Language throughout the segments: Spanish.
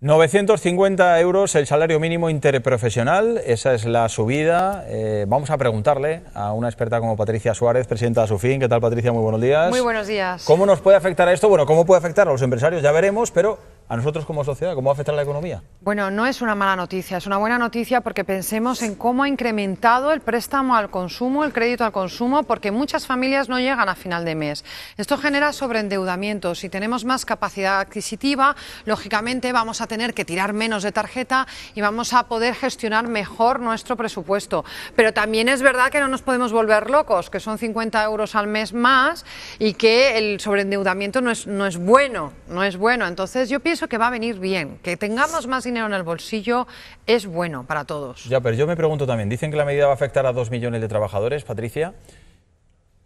950 euros el salario mínimo interprofesional, esa es la subida. Eh, vamos a preguntarle a una experta como Patricia Suárez, presidenta de fin ¿Qué tal, Patricia? Muy buenos días. Muy buenos días. ¿Cómo nos puede afectar a esto? Bueno, ¿cómo puede afectar a los empresarios? Ya veremos, pero ¿A nosotros como sociedad? ¿Cómo va a afectar la economía? Bueno, no es una mala noticia, es una buena noticia porque pensemos en cómo ha incrementado el préstamo al consumo, el crédito al consumo, porque muchas familias no llegan a final de mes. Esto genera sobreendeudamiento. Si tenemos más capacidad adquisitiva, lógicamente vamos a tener que tirar menos de tarjeta y vamos a poder gestionar mejor nuestro presupuesto. Pero también es verdad que no nos podemos volver locos, que son 50 euros al mes más y que el sobreendeudamiento no es, no es bueno, no es bueno. Entonces yo pienso eso que va a venir bien. Que tengamos más dinero en el bolsillo es bueno para todos. Ya, pero yo me pregunto también, dicen que la medida va a afectar a dos millones de trabajadores, Patricia.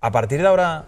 A partir de ahora,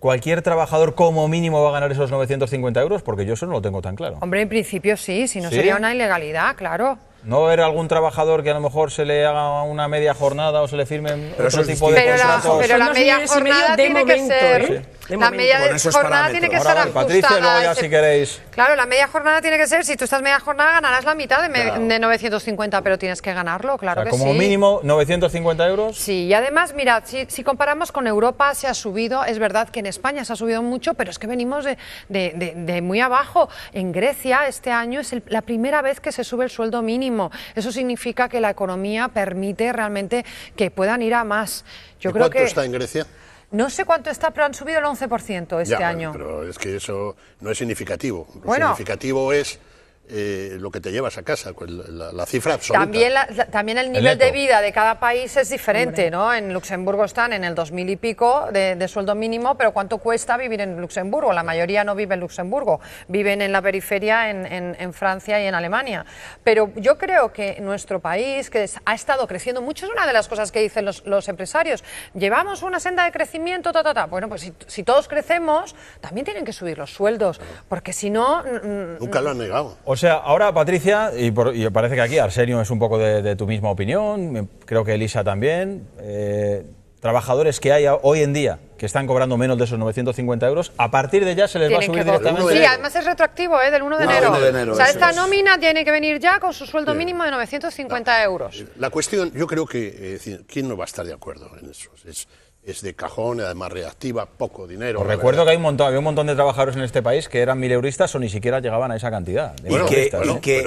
¿Cualquier trabajador como mínimo va a ganar esos 950 euros? Porque yo eso no lo tengo tan claro. Hombre, en principio sí, si no sería una ilegalidad, claro. ¿No era algún trabajador que a lo mejor se le haga una media jornada o se le firme otro tipo de contratos? pero la media jornada de momento, ¿eh? la media jornada tiene que ser ajustada. si queréis. Claro, la media jornada tiene que ser, si tú estás media jornada ganarás la mitad de, 950, pero tienes que ganarlo, claro que sí. como mínimo 950 euros. Sí, y además, mirad, si, si, comparamos con Europa se ha subido, es verdad que en España se ha subido mucho, pero es que venimos de, de, muy abajo. En Grecia este año es la primera vez que se sube el sueldo mínimo. Eso significa que la economía permite realmente que puedan ir a más. Yo creo ¿Cuánto que, está en Grecia? No sé cuánto está, pero han subido el 11% este ya, año. Pero es que eso no es significativo. Lo significativo es eh, lo que te llevas a casa, pues, la, cifra absoluta. También, también el nivel de vida de cada país es diferente, ¿no? En Luxemburgo están en el 2.000 y pico de, sueldo mínimo, pero ¿cuánto cuesta vivir en Luxemburgo? La mayoría no vive en Luxemburgo, viven en la periferia en, Francia y en Alemania. Pero yo creo que nuestro país, que ha estado creciendo mucho, es una de las cosas que dicen los, empresarios. Llevamos una senda de crecimiento, ta, ta, ta. Bueno, pues si, si todos crecemos, también tienen que subir los sueldos, porque si no... Nunca lo han negado o sea, ahora Patricia, y, parece que aquí Arsenio es un poco de, tu misma opinión, creo que Elisa también, eh, trabajadores que hay hoy en día que están cobrando menos de esos 950 euros, a partir de ya se les va a subir directamente. Sí, además es retroactivo, ¿eh? del 1 de, enero. O sea, esta nómina tiene que venir ya con su sueldo mínimo de 950 eh, euros. La cuestión, yo creo que, eh, ¿quién no va a estar de acuerdo en eso? Es, de cajón, además reactiva, poco dinero. recuerdo que hay montón, había un montón de trabajadores en este país que eran mileuristas o ni siquiera llegaban a esa cantidad. y, que,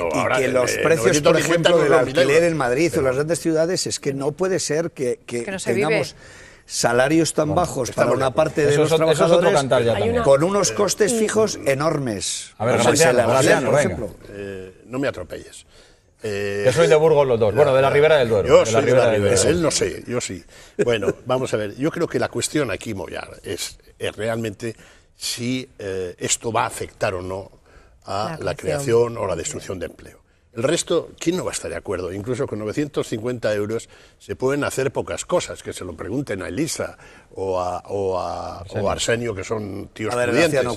los eh, precios, por ejemplo, del alquiler en Madrid o las grandes ciudades es que no puede ser que, tengamos salarios tan bajos para una parte de los trabajadores con unos eh, costes fijos enormes. A ver, eh, no me atropelles. yo soy de Burgos los dos, bueno, de la Ribera del Duero. Yo de la Ribera él no sé, yo sí. Bueno, vamos a ver, yo creo que la cuestión aquí, Moyar, es, realmente si eh, esto va a afectar o no a la creación o la destrucción de empleo. El resto, ¿quién no va a estar de acuerdo? Incluso con 950 euros se pueden hacer pocas cosas, que se lo pregunten a Elisa o a, o a Arsenio. O Arsenio. que son tíos a ver,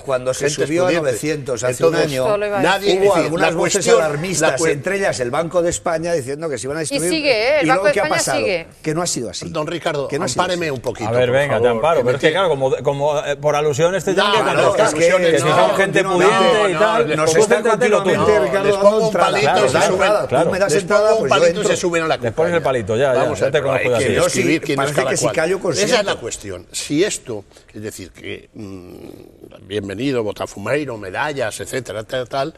cuando se subió a 900 hace un año, nadie, hubo algunas voces alarmistas, entre ellas el Banco de España, diciendo que se iban a distribuir. Y sigue, ¿eh? el luego, Banco ¿qué de España ha Sigue. Que no ha sido así. Don Ricardo, que no ampáreme un poquito. A ver, venga, te amparo. Pero es que, claro, como, como eh, por alusión este no, que no, es que, son gente pudiente y tal, nos pues un palito se Tú me das entrada, un palito y se suben a la Les pones el palito, ya, ya te conozco así. Parece que si callo consigo. Esa es la cuestión. Si esto, es decir, que mm, bienvenido, Botafumeiro, medallas, etcétera, tal,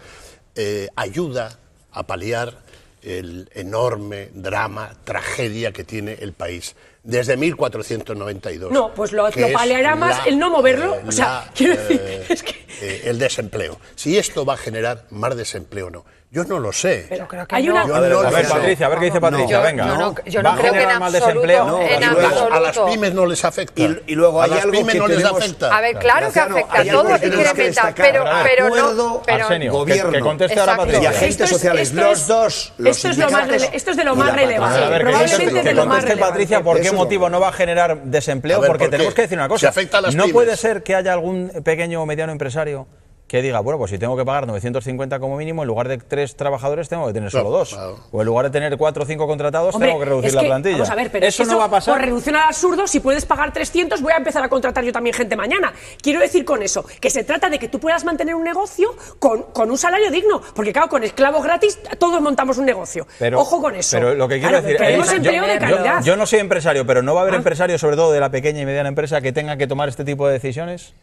eh, ayuda a paliar el enorme drama, tragedia que tiene el país desde 1492. No, pues lo, paliará más el no moverlo. Eh, o sea, quiero decir, eh, es que... el desempleo. Si esto va a generar más desempleo o no. Yo no lo sé. Pero creo que Hay una... a, ver, a ver Patricia, a ver qué dice Patricia, no, venga. Yo no, yo no creo que en absoluto, en absoluto. A las pymes no les afecta. Y, y luego a hay las algo pymes que no les afecta. A ver, claro que afecta a todos que quieren pero, pero no... Pero Arsenio, gobierno. Que, que conteste ahora Patricia. Y agentes sociales, los dos, esto es, lo más esto es de lo más relevante. Probablemente de lo más relevante. Patricia, ¿por qué motivo no va a generar desempleo? Porque tenemos que decir una cosa. afecta a las pymes. No puede ser que haya algún pequeño o mediano empresario que diga, bueno, pues si tengo que pagar 950 como mínimo, en lugar de tres trabajadores tengo que tener solo dos. O en lugar de tener cuatro o cinco contratados, tengo que reducir la plantilla. pero eso, no va a pasar. Por reducción al absurdo, si puedes pagar 300, voy a empezar a contratar yo también gente mañana. Quiero decir con eso, que se trata de que tú puedas mantener un negocio con, un salario digno. Porque claro, con esclavos gratis todos montamos un negocio. Ojo con eso. Pero lo que quiero decir es, yo, Yo, no soy empresario, pero no va a haber ah. empresarios, sobre todo de la pequeña y mediana empresa, que tengan que tomar este tipo de decisiones.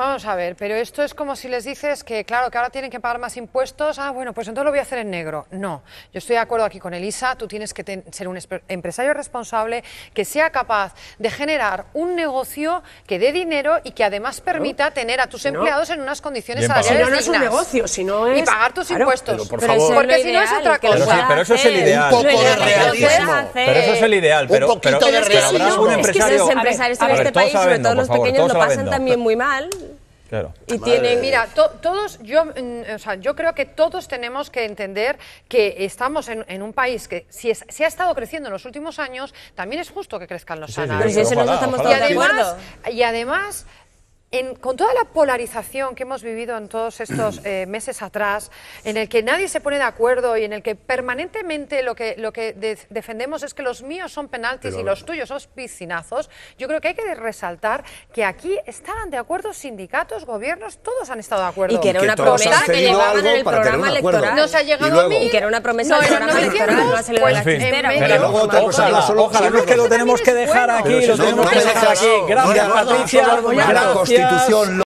Vamos a ver, pero esto es como si les dices que, claro, que ahora tienen que pagar más impuestos, ah, bueno, pues entonces lo voy a hacer en negro. No, yo estoy de acuerdo aquí con Elisa, tú tienes que ser un empresario responsable que sea capaz de generar un negocio que dé dinero y que además permita tener a tus empleados en unas condiciones salariales dignas. no, no es un negocio, si no es... Y pagar tus impuestos, pero por favor. porque si no es otra cosa. Pero, pero, eso es el ideal. Un poco de realismo. Pero eso es el ideal. Pero, un poquito de realismo. es que los empresarios en este país, sobre todo los pequeños, lo pasan también muy mal Claro. Y tiene, mira, todos, yo, mm, o sea, yo creo que todos tenemos que entender que estamos en, un país que si, es, ha estado creciendo en los últimos años, también es justo que crezcan los Sí, y además en, con toda la polarización que hemos vivido en todos estos eh, meses atrás, en el que nadie se pone de acuerdo y en el que permanentemente lo que, lo que defendemos es que los míos son penaltis y los tuyos son piscinazos, yo creo que hay que resaltar que aquí estaban de acuerdo sindicatos, gobiernos, todos han estado de acuerdo. Y que era una promesa que llevaban en el programa electoral. ha llegado y, y que era una promesa del programa electoral. No en ojalá, ojalá, que lo tenemos que dejar aquí, lo tenemos que dejar aquí. Gracias, Patricia. Constitución.